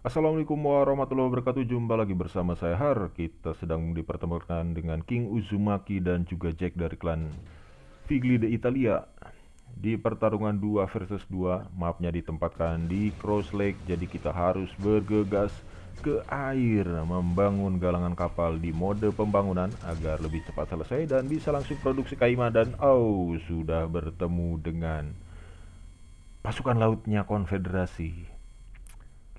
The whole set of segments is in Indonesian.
Assalamualaikum warahmatullahi wabarakatuh Jumpa lagi bersama saya Har Kita sedang dipertemukan dengan King Uzumaki dan juga Jack dari klan Figli de Italia Di pertarungan 2 versus 2 Mapnya ditempatkan di Cross Lake Jadi kita harus bergegas ke air Membangun galangan kapal di mode pembangunan Agar lebih cepat selesai dan bisa langsung produksi kaima Dan oh sudah bertemu dengan pasukan lautnya konfederasi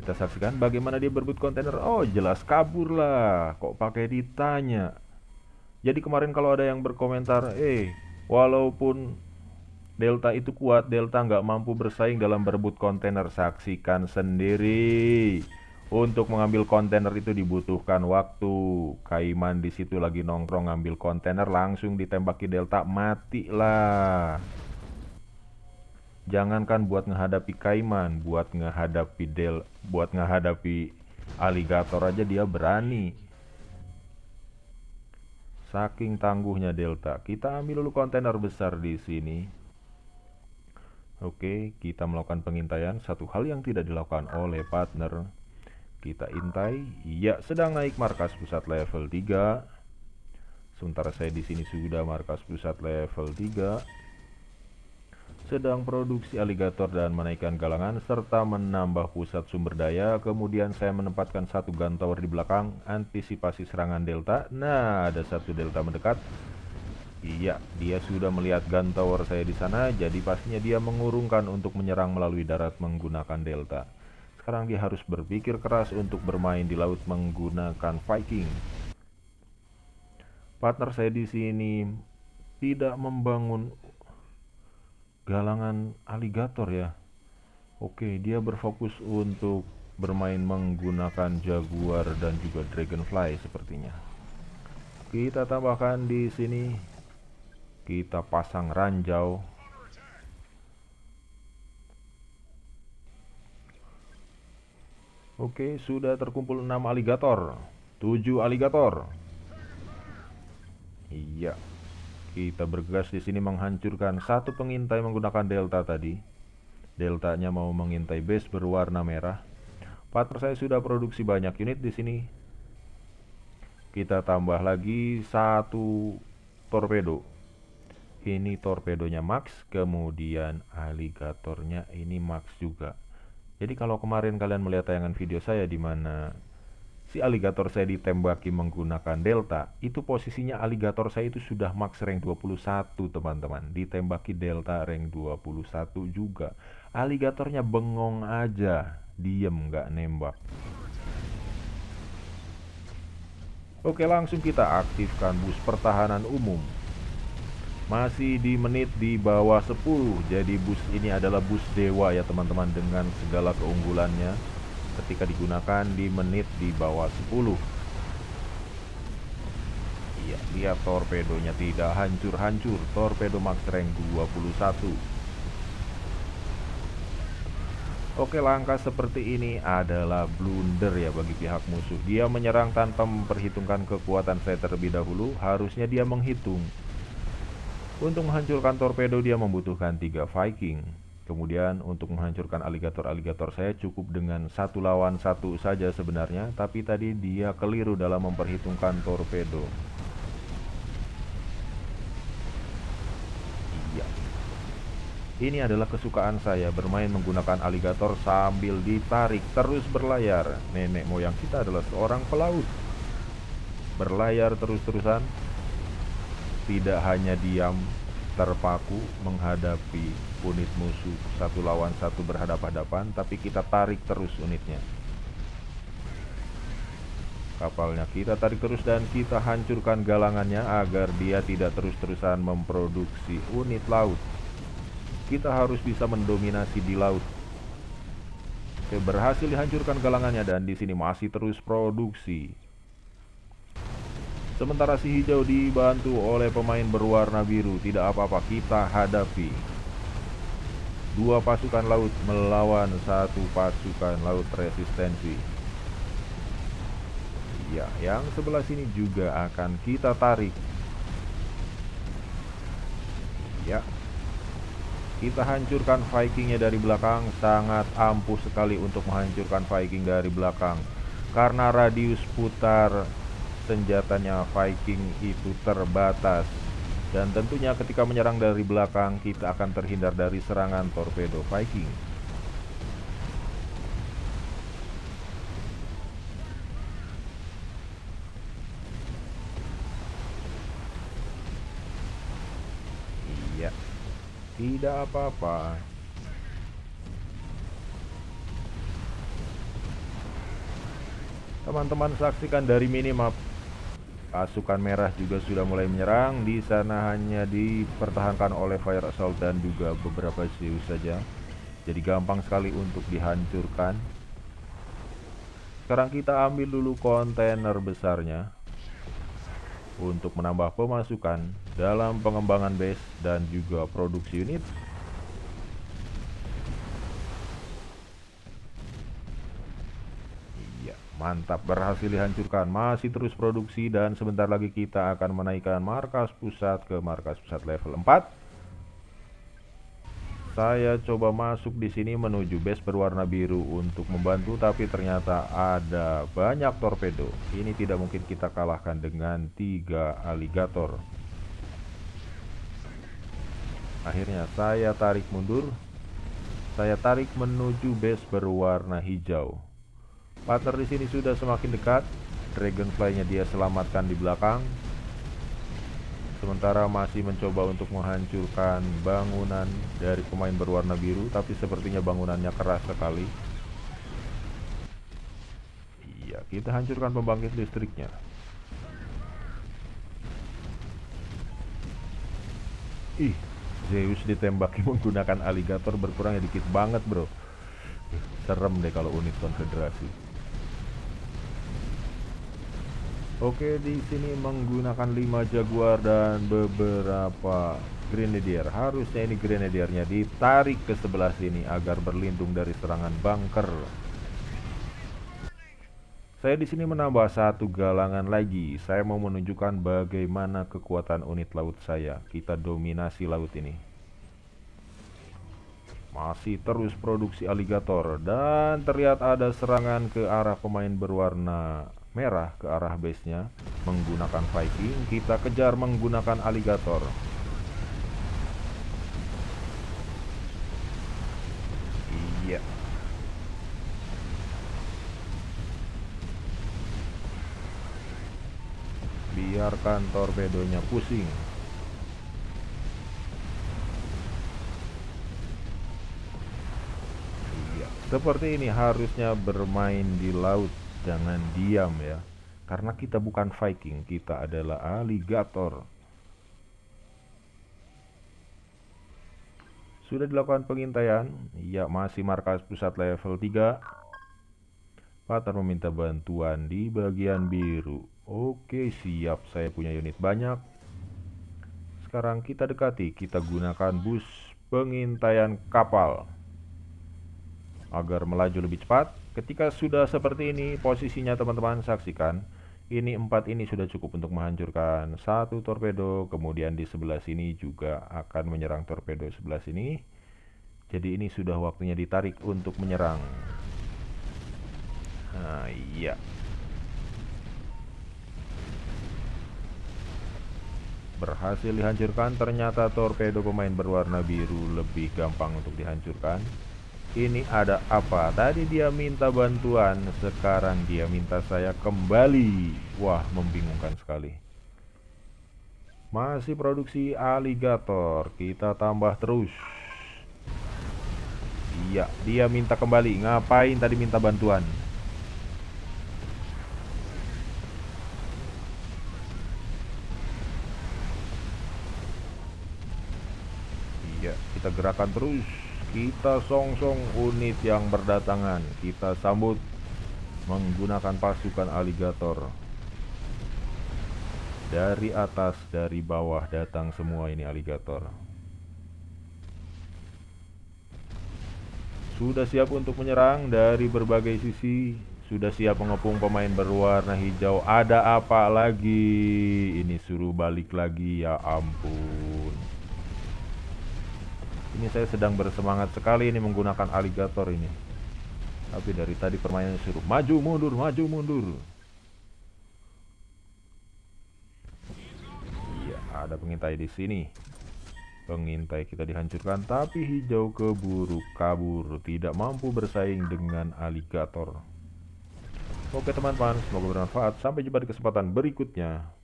kita saksikan bagaimana dia berebut kontainer. Oh, jelas kabur lah. Kok pakai ditanya? Jadi kemarin kalau ada yang berkomentar, eh, walaupun Delta itu kuat, Delta nggak mampu bersaing dalam berebut kontainer. Saksikan sendiri. Untuk mengambil kontainer itu dibutuhkan waktu. Kaiman di situ lagi nongkrong ngambil kontainer, langsung ditembaki Delta, mati lah jangankan buat menghadapi kaiman, buat menghadapi del, buat menghadapi aligator aja dia berani. Saking tangguhnya Delta, kita ambil dulu kontainer besar di sini. Oke, kita melakukan pengintaian. Satu hal yang tidak dilakukan oleh partner. Kita intai. Ya, sedang naik markas pusat level 3. Sementara saya di sini sudah markas pusat level 3 sedang produksi aligator dan menaikkan galangan serta menambah pusat sumber daya kemudian saya menempatkan satu gun tower di belakang antisipasi serangan delta nah ada satu delta mendekat iya dia sudah melihat gun tower saya di sana jadi pastinya dia mengurungkan untuk menyerang melalui darat menggunakan delta sekarang dia harus berpikir keras untuk bermain di laut menggunakan Viking partner saya di sini tidak membangun galangan aligator ya Oke dia berfokus untuk bermain menggunakan jaguar dan juga dragonfly sepertinya kita tambahkan di sini kita pasang ranjau Oke, sudah terkumpul 6 aligator. 7 aligator. Iya. Kita bergegas di sini menghancurkan satu pengintai menggunakan delta tadi. Deltanya mau mengintai base berwarna merah. Partner saya sudah produksi banyak unit di sini. Kita tambah lagi satu torpedo. Ini torpedonya Max, kemudian aligatornya ini Max juga. Jadi kalau kemarin kalian melihat tayangan video saya di mana si aligator saya ditembaki menggunakan delta, itu posisinya aligator saya itu sudah max rank 21 teman-teman. Ditembaki delta rank 21 juga. Aligatornya bengong aja, diem nggak nembak. Oke langsung kita aktifkan bus pertahanan umum masih di menit di bawah 10 jadi bus ini adalah bus dewa ya teman-teman dengan segala keunggulannya ketika digunakan di menit di bawah 10 iya lihat torpedonya tidak hancur-hancur torpedo max rank 21 Oke langkah seperti ini adalah blunder ya bagi pihak musuh Dia menyerang tanpa memperhitungkan kekuatan saya terlebih dahulu Harusnya dia menghitung Untuk menghancurkan torpedo dia membutuhkan 3 Viking Kemudian untuk menghancurkan aligator-aligator saya cukup dengan satu lawan satu saja sebenarnya, tapi tadi dia keliru dalam memperhitungkan torpedo. Iya. Ini adalah kesukaan saya bermain menggunakan aligator sambil ditarik terus berlayar. Nenek moyang kita adalah seorang pelaut. Berlayar terus-terusan tidak hanya diam terpaku menghadapi unit musuh satu lawan satu berhadapan-hadapan tapi kita tarik terus unitnya kapalnya kita tarik terus dan kita hancurkan galangannya agar dia tidak terus-terusan memproduksi unit laut kita harus bisa mendominasi di laut Oke, berhasil dihancurkan galangannya dan di sini masih terus produksi Sementara si hijau dibantu oleh pemain berwarna biru Tidak apa-apa kita hadapi dua pasukan laut melawan satu pasukan laut resistensi ya yang sebelah sini juga akan kita tarik ya kita hancurkan Vikingnya dari belakang sangat ampuh sekali untuk menghancurkan Viking dari belakang karena radius putar senjatanya Viking itu terbatas dan tentunya ketika menyerang dari belakang, kita akan terhindar dari serangan torpedo Viking. Iya, tidak apa-apa. Teman-teman saksikan dari minimap pasukan merah juga sudah mulai menyerang di sana hanya dipertahankan oleh fire assault dan juga beberapa Zeus saja jadi gampang sekali untuk dihancurkan sekarang kita ambil dulu kontainer besarnya untuk menambah pemasukan dalam pengembangan base dan juga produksi unit Mantap, berhasil dihancurkan. Masih terus produksi dan sebentar lagi kita akan menaikkan markas pusat ke markas pusat level 4. Saya coba masuk di sini menuju base berwarna biru untuk membantu tapi ternyata ada banyak torpedo. Ini tidak mungkin kita kalahkan dengan tiga aligator. Akhirnya saya tarik mundur. Saya tarik menuju base berwarna hijau. Partner di sini sudah semakin dekat. Dragonfly-nya dia selamatkan di belakang. Sementara masih mencoba untuk menghancurkan bangunan dari pemain berwarna biru, tapi sepertinya bangunannya keras sekali. Iya, kita hancurkan pembangkit listriknya. Ih, Zeus ditembaki menggunakan aligator berkurangnya dikit banget, bro. Serem deh kalau unit konfederasi. Oke, di sini menggunakan 5 Jaguar dan beberapa Grenadier. Harusnya ini Grenadiernya ditarik ke sebelah sini agar berlindung dari serangan bunker. Saya di sini menambah satu galangan lagi. Saya mau menunjukkan bagaimana kekuatan unit laut saya. Kita dominasi laut ini. Masih terus produksi aligator dan terlihat ada serangan ke arah pemain berwarna merah ke arah base-nya menggunakan Viking, kita kejar menggunakan Alligator. Iya. Biarkan torpedonya pusing. Iya, seperti ini harusnya bermain di laut jangan diam ya karena kita bukan Viking kita adalah alligator sudah dilakukan pengintaian ya masih markas pusat level 3 Patar meminta bantuan di bagian biru Oke siap saya punya unit banyak Sekarang kita dekati kita gunakan bus pengintaian kapal agar melaju lebih cepat. Ketika sudah seperti ini posisinya teman-teman saksikan, ini empat ini sudah cukup untuk menghancurkan satu torpedo, kemudian di sebelah sini juga akan menyerang torpedo sebelah sini. Jadi ini sudah waktunya ditarik untuk menyerang. Nah, iya. Berhasil dihancurkan, ternyata torpedo pemain berwarna biru lebih gampang untuk dihancurkan. Ini ada apa? Tadi dia minta bantuan, sekarang dia minta saya kembali. Wah, membingungkan sekali. Masih produksi aligator, kita tambah terus. Iya, dia minta kembali. Ngapain tadi minta bantuan? Iya, kita gerakan terus. Kita songsong unit yang berdatangan. Kita sambut menggunakan pasukan aligator. Dari atas, dari bawah datang semua ini aligator. Sudah siap untuk menyerang dari berbagai sisi sudah siap mengepung pemain berwarna hijau ada apa lagi ini suruh balik lagi ya ampun ini saya sedang bersemangat sekali ini menggunakan aligator ini. Tapi dari tadi permainan suruh maju mundur, maju mundur. Iya, ada pengintai di sini. Pengintai kita dihancurkan, tapi hijau keburu kabur, tidak mampu bersaing dengan aligator. Oke teman-teman, semoga bermanfaat. Sampai jumpa di kesempatan berikutnya.